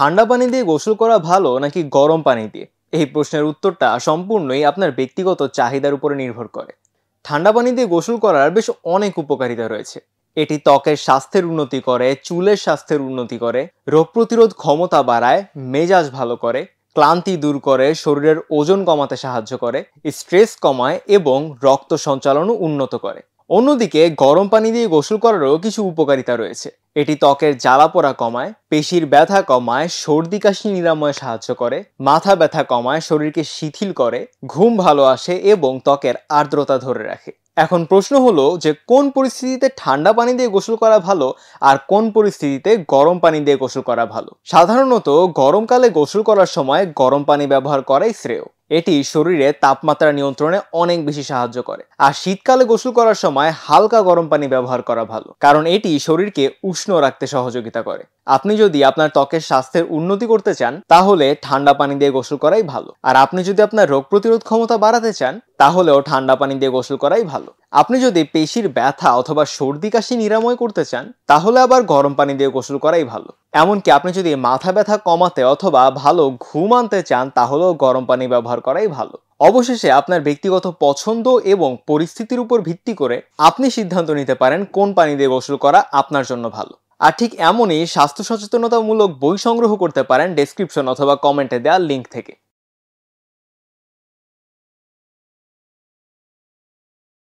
ঠান্ডা পানি দিয়ে গোসল করা ভালো নাকি গরম পানি দিয়ে এই প্রশ্নের উত্তরটা সম্পূর্ণই আপনার ব্যক্তিগত চাহিদার উপরে নির্ভর করে ঠান্ডা পানি দিয়ে গোসল করার বেশ অনেক উপকারিতা রয়েছে এটি ত্বকের স্বাস্থ্যের উন্নতি করে চুলের স্বাস্থ্যের উন্নতি করে রোগ প্রতিরোধ ক্ষমতা বাড়ায় মেজাজ ভালো করে ক্লান্তি দূর করে শরীরের ওজন কমাতে সাহায্য করে স্ট্রেস কমায় এবং রক্ত সঞ্চালনও উন্নত করে অন্যদিকে গরম পানি দিয়ে গোসল করারও কিছু উপকারিতা রয়েছে এটি ত্বকের জ্বালা পোড়া কমায় পেশির ব্যথা কমায় সর্দি কাশি নিরাময়ে সাহায্য করে মাথা ব্যথা কমায় শরীরকে শিথিল করে ঘুম ভালো আসে এবং ত্বকের আর্দ্রতা ধরে রাখে এখন প্রশ্ন হলো যে কোন পরিস্থিতিতে ঠান্ডা পানি দিয়ে গোসল করা ভালো আর কোন পরিস্থিতিতে গরম পানি দিয়ে গোসল করা ভালো সাধারণত গরমকালে গোসল করার সময় গরম পানি ব্যবহার করাই শ্রেয় এটি শরীরে তাপমাত্রা নিয়ন্ত্রণে অনেক বেশি সাহায্য করে আর শীতকালে গোসল করার সময় হালকা গরম পানি ব্যবহার করা ভালো কারণ এটি শরীরকে উষ্ণ রাখতে সহযোগিতা করে আপনি যদি আপনার ত্বকের স্বাস্থ্যের উন্নতি করতে চান তাহলে ঠান্ডা পানি দিয়ে গোসল করাই ভালো আর আপনি যদি আপনার রোগ প্রতিরোধ ক্ষমতা বাড়াতে চান তাহলেও ঠান্ডা পানি দিয়ে গোসল করাই ভালো আপনি যদি পেশির ব্যথা অথবা সর্দি কাশি নিরাময় করতে চান তাহলে আবার গরম পানি দিয়ে গোসল করাই ভালো এমনকি আপনি যদি মাথা ব্যথা কমাতে অথবা ভালো ঘুম আনতে চান তাহলেও গরম পানি ব্যবহার করাই ভালো অবশেষে আপনার ব্যক্তিগত পছন্দ এবং পরিস্থিতির উপর ভিত্তি করে আপনি সিদ্ধান্ত নিতে পারেন কোন পানি দিয়ে গোসল করা আপনার জন্য ভালো আর ঠিক এমনই স্বাস্থ্য সচেতনতামূলক বই সংগ্রহ করতে পারেন ডেসক্রিপশন অথবা কমেন্টে দেওয়া লিঙ্ক থেকে